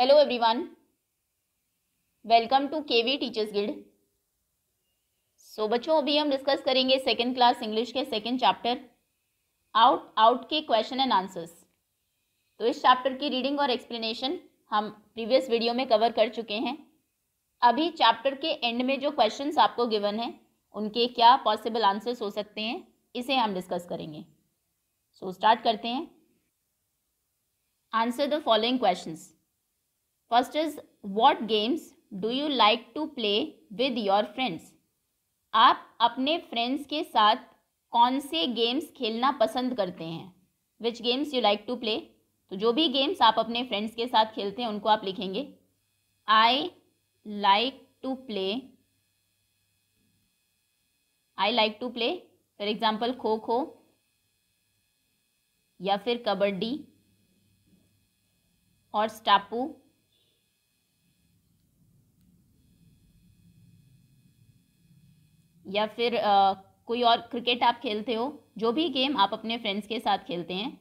Hello everyone welcome to KV teachers guild so बच्चों अभी हम डिस्कस करेंगे सेकेंड क्लास इंग्लिश के सेकेंड चैप्टर आउट आउट के क्वेश्चन एंड आंसर्स तो इस चैप्टर की रीडिंग और एक्सप्लेनेशन हम प्रीवियस वीडियो में कवर कर चुके हैं अभी चैप्टर के एंड में जो क्वेश्चंस आपको गिवन है उनके क्या पॉसिबल आंसर्स हो सकते हैं इसे हम डिस्कस करेंगे सो so, स्टार्ट करते हैं answer the following questions first is what games do you like to play with your friends आप अपने फ्रेंड्स के साथ कौन से गेम्स खेलना पसंद करते हैं which games you like to play तो जो भी गेम्स आप अपने फ्रेंड्स के साथ खेलते हैं उनको आप लिखेंगे I like to play I like to play for example kho kho या फिर कबड्डी और स्टापू या फिर आ, कोई और क्रिकेट आप खेलते हो जो भी गेम आप अपने फ्रेंड्स के साथ खेलते हैं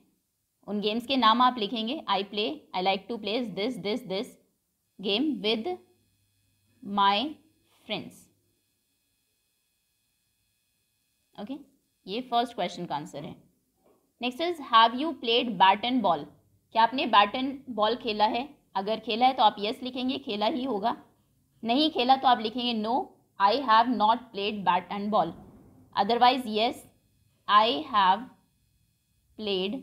उन गेम्स के नाम आप लिखेंगे I play I like to play this this this game with my friends okay ये फर्स्ट क्वेश्चन का आंसर है next is have you played and ball क्या आपने बैट एंड बॉल खेला है अगर खेला है तो आप यस लिखेंगे खेला ही होगा नहीं खेला तो आप लिखेंगे no I have not played bat and ball. Otherwise, yes, I have played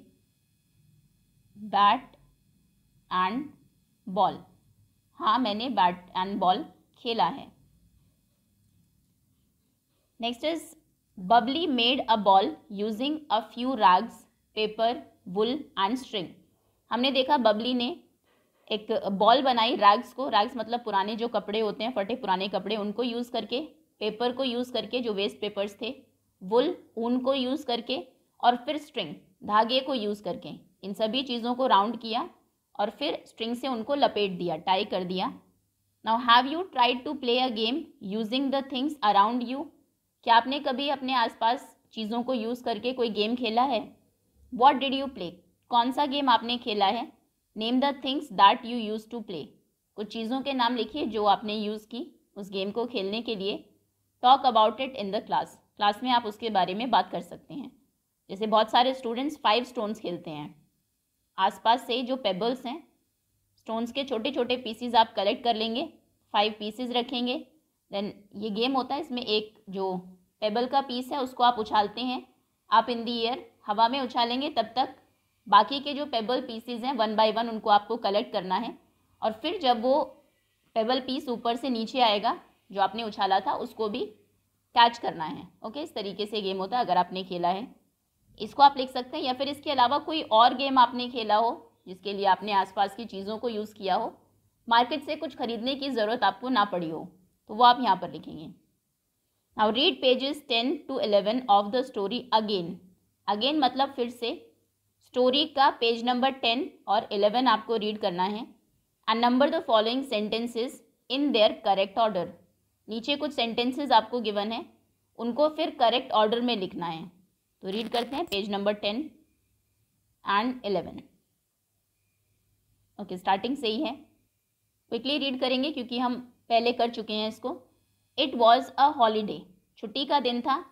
bat and ball. हाँ मैंने bat and ball खेला है Next is Bubbly made a ball using a few rags, paper, wool and string. हमने देखा Bubbly ने एक ball बनाई rags को रैग्स मतलब पुराने जो कपड़े होते हैं फटे पुराने कपड़े उनको यूज़ करके पेपर को यूज़ करके जो वेस्ट पेपर्स थे वुल ऊन को यूज़ करके और फिर स्ट्रिंग धागे को यूज़ करके इन सभी चीज़ों को राउंड किया और फिर स्ट्रिंग से उनको लपेट दिया टाई कर दिया now have you tried to play a game using the things around you क्या आपने कभी अपने आसपास चीज़ों को यूज़ करके कोई गेम खेला है वॉट डिड यू प्ले कौन सा गेम आपने खेला है name the things that you use to play कुछ चीज़ों के नाम लिखिए जो आपने यूज़ की उस गेम को खेलने के लिए talk about it in the class class में आप उसके बारे में बात कर सकते हैं जैसे बहुत सारे स्टूडेंट्स फाइव स्टोन्स खेलते हैं आसपास से जो पेबल्स हैं स्टोन्स के छोटे छोटे पीसीज आप कलेक्ट कर लेंगे फाइव पीसीज रखेंगे देन ये गेम होता है इसमें एक जो पेबल का पीस है उसको आप उछालते हैं आप इन दी एयर हवा में उछालेंगे तब तक बाकी के जो पेबल पीसेज हैं वन बाय वन उनको आपको कलेक्ट करना है और फिर जब वो पेबल पीस ऊपर से नीचे आएगा जो आपने उछाला था उसको भी कैच करना है ओके इस तरीके से गेम होता है अगर आपने खेला है इसको आप लिख सकते हैं या फिर इसके अलावा कोई और गेम आपने खेला हो जिसके लिए आपने आसपास की चीज़ों को यूज़ किया हो मार्केट से कुछ खरीदने की ज़रूरत आपको ना पड़ी हो तो वो आप यहाँ पर लिखेंगे now read pages ten to eleven of the story again again मतलब फिर से स्टोरी का पेज नंबर टेन और इलेवन आपको रीड करना है and number the following sentences in their correct order नीचे कुछ सेंटेंसेस आपको गिवन है उनको फिर करेक्ट ऑर्डर में लिखना है तो रीड करते हैं page number ten and eleven okay starting से ही है क्विकली रीड करेंगे क्योंकि हम पहले कर चुके हैं इसको इट वॉज अ हॉलीडे छुट्टी का दिन था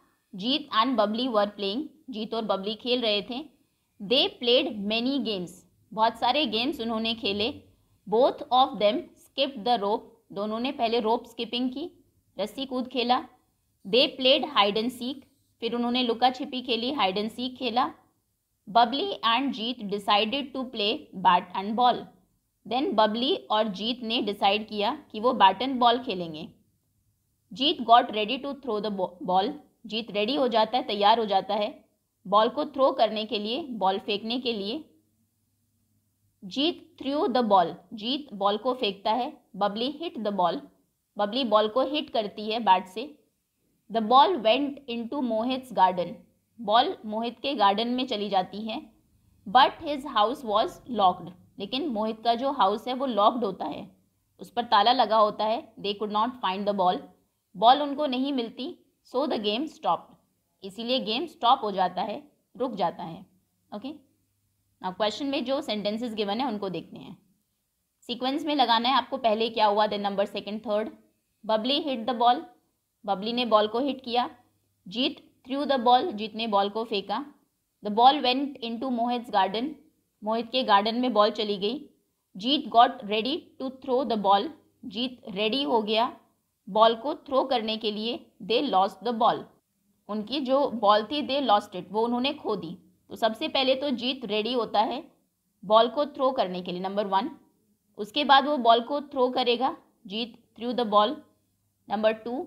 Jeet and Babli were playing Jeet और बबली खेल रहे थे दे प्लेड मैनी गेम्स बहुत सारे गेम्स उन्होंने खेले both of them skip the rope दोनों ने पहले रोप स्किपिंग की रस्सी कूद खेला they played hide and seek फिर उन्होंने लुका छिपी खेली हाइड एंड सीक खेला Babli and Jeet decided to play bat and ball then Babli और जीत ने डिसाइड किया कि वो बैट एंड बॉल खेलेंगे Jeet got ready to throw the ball Jeet ready हो जाता है तैयार हो जाता है बॉल को थ्रो करने के लिए बॉल फेंकने के लिए Jeet threw the ball Jeet ball को फेंकता है Babli hit the ball Babli ball को हिट करती है बैट से the ball went into Mohit garden ball Mohit के गार्डन में चली जाती है but his house was locked लेकिन मोहित का जो हाउस है वो लॉक्ड होता है उस पर ताला लगा होता है they could not find the ball ball उनको नहीं मिलती सो द गेम स्टॉप्ड इसीलिए गेम स्टॉप हो जाता है रुक जाता है ओके अब क्वेश्चन में जो सेंटेंसेस गिवन है उनको देखते हैं सीक्वेंस में लगाना है आपको पहले क्या हुआ then number second third Babli hit the ball Babli ने बॉल को हिट किया Jeet threw the ball Jeet ने बॉल को फेंका the ball went into garden Mohit के गार्डन में बॉल चली गई Jeet got ready to throw the ball Jeet ready हो गया बॉल को थ्रो करने के लिए दे लॉस द बॉल उनकी जो बॉल थी दे लॉस्ट इट वो उन्होंने खो दी तो सबसे पहले तो जीत रेडी होता है बॉल को थ्रो करने के लिए नंबर वन उसके बाद वो बॉल को थ्रो करेगा Jeet threw the ball number two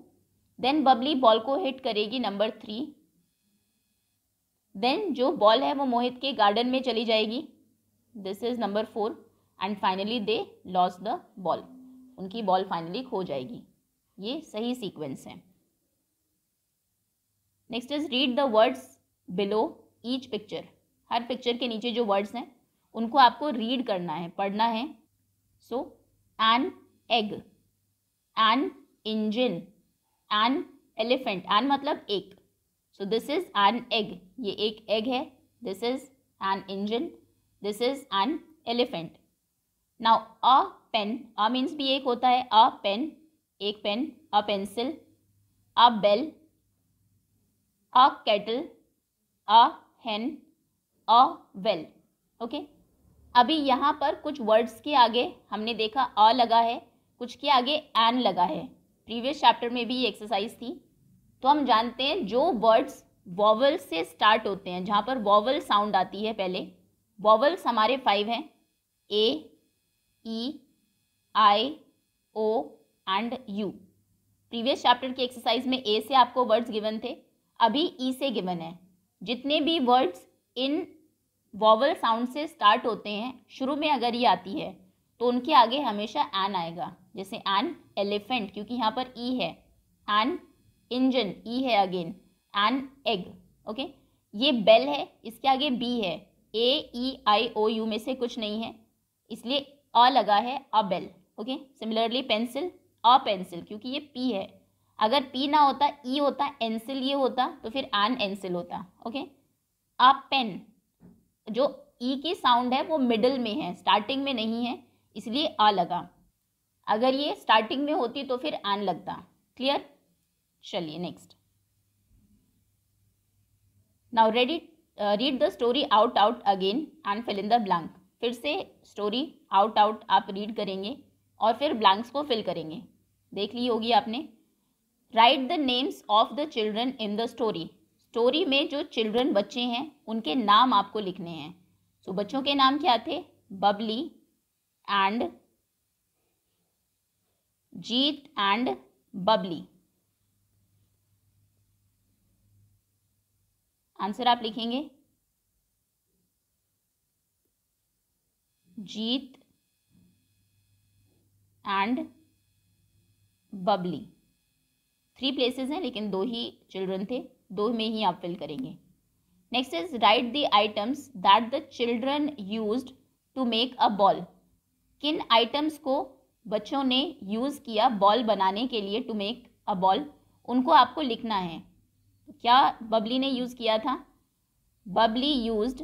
then Babli ball को हिट करेगी नंबर थ्री देन जो बॉल है वो मोहित के गार्डन में चली जाएगी this is number four and finally they loss the ball उनकी बॉल फाइनली खो जाएगी ये सही सीक्वेंस है next is read the words below each picture हर पिक्चर के नीचे जो वर्ड्स हैं उनको आपको रीड करना है पढ़ना है so an egg an engine an elephant an मतलब एक so this is an egg ये एक एग है this is an engine this is an elephant now a pen a means भी एक होता है अ पेन एक pen a pencil a bell a kettle a hen a well okay okay? अभी यहाँ पर कुछ वर्ड्स के आगे हमने देखा अ लगा है कुछ के आगे एन लगा है प्रीवियस चैप्टर में भी ये एक्सरसाइज थी तो हम जानते हैं जो वर्ड्स वॉवल से स्टार्ट होते हैं जहाँ पर वॉवल साउंड आती है पहले वॉवल्स हमारे फाइव हैं A E I O and U previous chapter की एक्सरसाइज में ए से आपको वर्ड्स गिवन थे अभी ई e से गिवन है जितने भी वर्ड्स इन वॉवल साउंड से स्टार्ट होते हैं शुरू में अगर ये e आती है तो उनके आगे हमेशा एन आएगा जैसे एन एलिफेंट क्योंकि यहाँ पर ई e है एन इंजन ई है अगेन एन एग ओके ये बेल है इसके आगे बी है ए ई आई ओ यू में से कुछ नहीं है इसलिए अ लगा है a bell okay similarly pencil a pencil क्योंकि ये पी है अगर पी ना होता ई e होता एनसिल ये होता तो फिर आन एनसिल होता ओके आ पेन जो ई e की साउंड है वो मिडल में है स्टार्टिंग में नहीं है इसलिए आ लगा अगर ये स्टार्टिंग में होती तो फिर आन लगता क्लियर चलिए next now ready read the story out out again and fill in the blank फिर से स्टोरी आउट आउट आप रीड करेंगे और फिर ब्लैंक्स को फिल करेंगे देख ली होगी आपने write the names of the children in the story story में जो चिल्ड्रन बच्चे हैं उनके नाम आपको लिखने हैं सो so, बच्चों के नाम क्या थे Babli and Jeet and Babli answer आप लिखेंगे Jeet and Babli three places हैं लेकिन दो ही चिल्ड्रन थे दो में ही आप फिल करेंगे next is write the items that the children use to make a ball किन आइटम्स को बच्चों ने यूज़ किया बॉल बनाने के लिए टू मेक अ बॉल उनको आपको लिखना है क्या बबली ने यूज़ किया था बबली यूज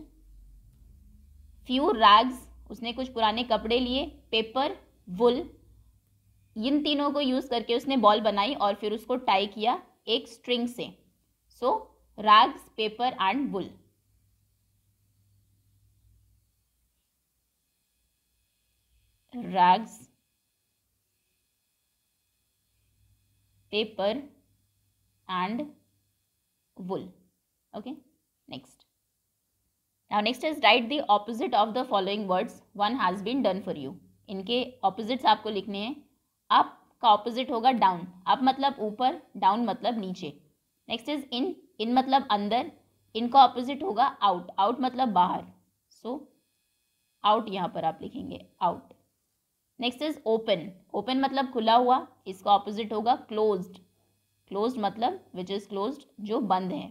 फ्यू रैग्स उसने कुछ पुराने कपड़े लिए पेपर वुल इन तीनों को यूज करके उसने बॉल बनाई और फिर उसको टाई किया एक स्ट्रिंग से so rags paper and wool rags paper and wool okay next now next is write the opposite of the following words one has been done for you इनके ऑपोजिट्स आपको लिखने हैं अप का opposite होगा down up मतलब ऊपर down मतलब नीचे नेक्स्ट इज इन इन मतलब अंदर इनका ऑपोजिट होगा आउट आउट मतलब बाहर सो आउट यहाँ पर आप लिखेंगे out next is open open मतलब खुला हुआ इसका ऑपोजिट होगा क्लोज्ड क्लोज्ड मतलब विच इज़ क्लोज्ड जो बंद है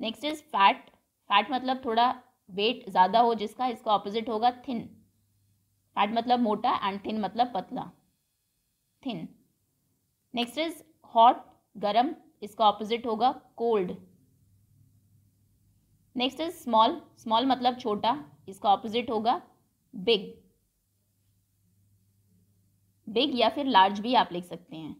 नेक्स्ट इज फैट फैट मतलब थोड़ा वेट ज़्यादा हो जिसका इसका ऑपोजिट होगा थिन फैट मतलब मोटा एंड थिन मतलब पतला थिन नेक्स्ट इज हॉट गरम इसका ऑपोजिट होगा cold next is small small मतलब छोटा इसका ऑपोजिट होगा बिग बिग या फिर लार्ज भी आप लिख सकते हैं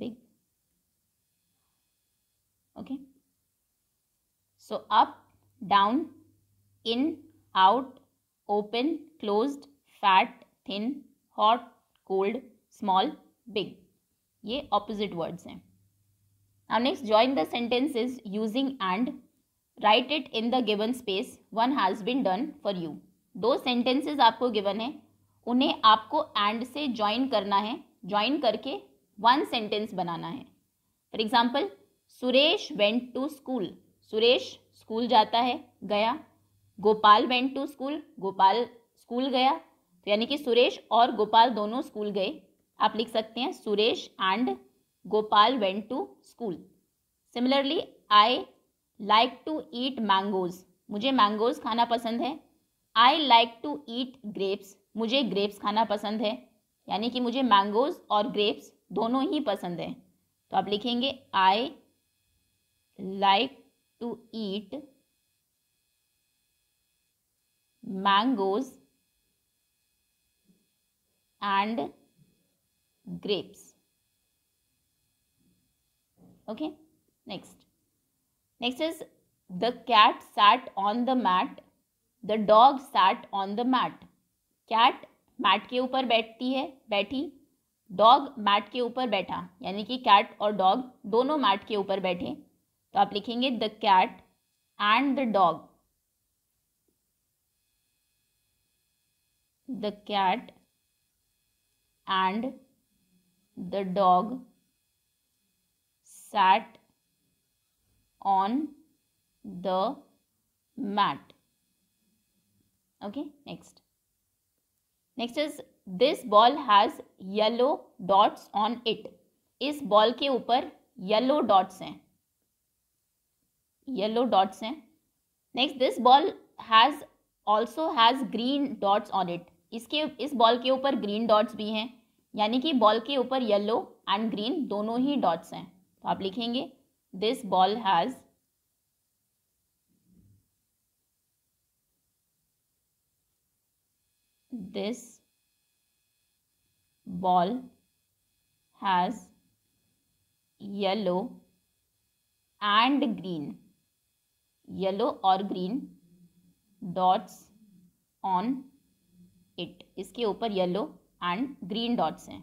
big okay okay. So up down in out open close fat thin hot cold small big ये ऑपोजिट वर्ड्स हैं now next join the sentences using and write it in the given space one has been done for you दो sentences आपको given है उन्हें आपको and से join करना है ज्वाइन करके वन सेंटेंस बनाना है for example Suresh went to school Suresh school जाता है गया Gopal went to school Gopal school गया तो यानी कि सुरेश और गोपाल दोनों स्कूल गए आप लिख सकते हैं Suresh and Gopal went to school similarly I like to eat mangoes मुझे मैंगोज खाना पसंद है I like to eat grapes मुझे ग्रेप्स खाना पसंद है यानी कि मुझे मैंगोज और ग्रेप्स दोनों ही पसंद हैं तो आप लिखेंगे I like to eat mangoes and grapes. Okay, next. Next is the cat sat on the mat, the dog sat on the mat. Cat mat के ऊपर बैठती है बैठी डॉग मैट के ऊपर बैठा यानी कि कैट और डॉग दोनों मैट के ऊपर बैठे तो आप लिखेंगे the cat and the dog the cat and the dog sat on the mat okay next next is this ball has yellow dots on it इस बॉल के ऊपर येलो डॉट्स हैं येलो डॉट्स हैं next this ball has also has green dots on it इसके इस बॉल के ऊपर ग्रीन डॉट्स भी हैं यानी कि बॉल के ऊपर येलो एंड ग्रीन दोनों ही डॉट्स हैं तो आप लिखेंगे this ball has this ball has yellow and green yellow और ग्रीन डॉट्स ऑन इट इसके ऊपर येलो एंड ग्रीन डॉट्स हैं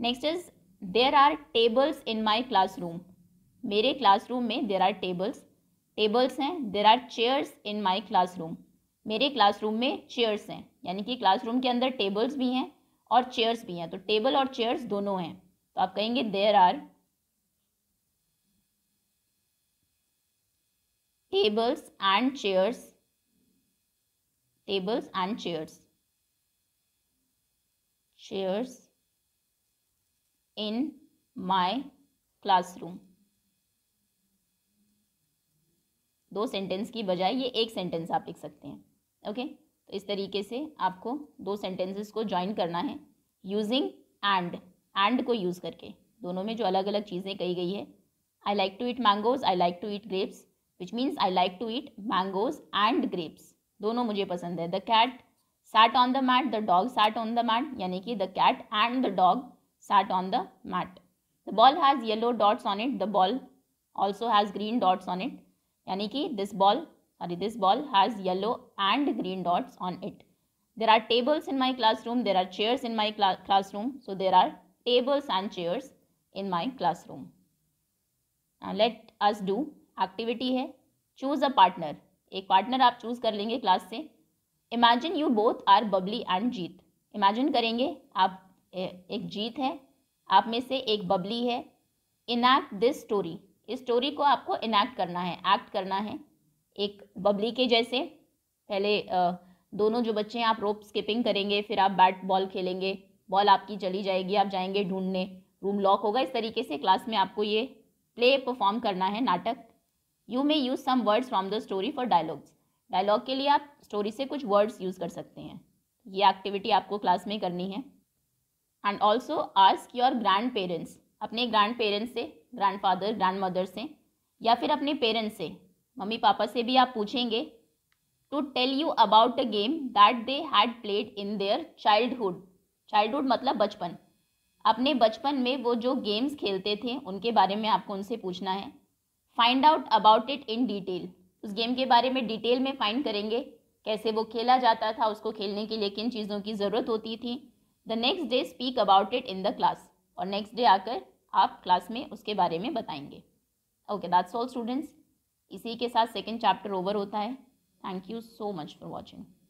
next is there are tables in my classroom मेरे क्लासरूम में देर आर टेबल्स टेबल्स हैं there are chairs in my classroom मेरे classroom में chairs हैं यानी कि क्लासरूम के अंदर टेबल्स भी हैं और चेयर्स भी हैं तो टेबल और चेयर्स दोनों हैं तो आप कहेंगे there are tables and chairs tables and chairs chairs in my classroom दो सेंटेंस की बजाय ये एक सेंटेंस आप लिख सकते हैं ओके तो इस तरीके से आपको दो सेंटेंसेस को ज्वाइन करना है यूजिंग एंड एंड को यूज़ करके दोनों में जो अलग अलग चीज़ें कही गई है I like to eat mangoes I like to eat grapes which means I like to eat mangoes and grapes. दोनों मुझे पसंद है the cat sat on the mat the dog sat on the mat यानी कि the cat and the dog sat on the mat the ball has yellow dots on it the ball also has green dots on it यानी कि this ball sorry this ball has yellow and green dots on it there are tables in my classroom there are chairs in my class room so there are tables and chairs in my classroom. Now let us do activity है choose a partner एक partner आप choose कर लेंगे class से imagine you both are Babli and Jeet imagine करेंगे आप एक जीत है आप में से एक बबली है इनैक्ट दिस स्टोरी इस स्टोरी को आपको इनैक्ट करना है एक्ट करना है एक बबली के जैसे पहले दोनों जो बच्चे हैं आप रोप स्किपिंग करेंगे फिर आप बैट बॉल खेलेंगे बॉल आपकी चली जाएगी आप जाएंगे ढूंढने रूम लॉक होगा इस तरीके से क्लास में आपको ये प्ले परफॉर्म करना है नाटक you may use some words from the story for dialogues dialogue के लिए आप स्टोरी से कुछ वर्ड्स यूज़ कर सकते हैं ये एक्टिविटी आपको क्लास में करनी है and also ask your grandparents अपने ग्रैंड पेरेंट्स से ग्रैंड फादर ग्रैंड मदर से या फिर अपने पेरेंट्स से मम्मी पापा से भी आप पूछेंगे to tell you about a game that they had played in their childhood childhood मतलब बचपन अपने बचपन में वो जो गेम्स खेलते थे उनके बारे में आपको उनसे पूछना है find out about it in detail उस गेम के बारे में डिटेल में फाइंड करेंगे कैसे वो खेला जाता था उसको खेलने के लिए किन चीज़ों की ज़रूरत होती थी the next day speak about it in the class और नेक्स्ट डे आकर आप क्लास में उसके बारे में बताएंगे ओके दैट्स ऑल स्टूडेंट्स इसी के साथ सेकेंड चैप्टर ओवर होता है thank you so much for watching